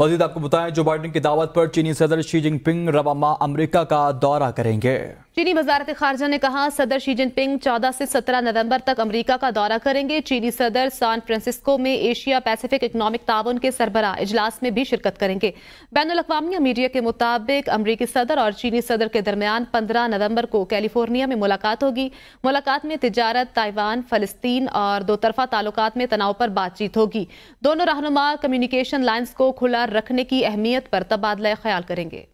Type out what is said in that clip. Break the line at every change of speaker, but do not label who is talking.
मजीद आपको बताएं जो बाइडन की दावत पर चीनी सदर शी जिनपिंग रवामा अमरीका का दौरा करेंगे
चीनी वजारत खारजा ने कहा सदर शी जिनपिंग 14 से 17 नवंबर तक अमेरिका का दौरा करेंगे चीनी सदर सान फ्रांसिस्को में एशिया पैसिफिक इकनॉमिक ताउन के सरबरा इजलास में भी शिरकत करेंगे बैन अवी मीडिया के मुताबिक अमरीकी सदर और चीनी सदर के दरमियान पंद्रह नवम्बर को कैलिफोर्निया में मुलाकात होगी मुलाकात में तजारत ताइवान फलस्तीन और तरफा ताल्लुक में तनाव पर बातचीत होगी दोनों रहनुमा कम्युनिकेशन लाइन्स को खुला रखने की अहमियत पर तबादला ख्याल करेंगे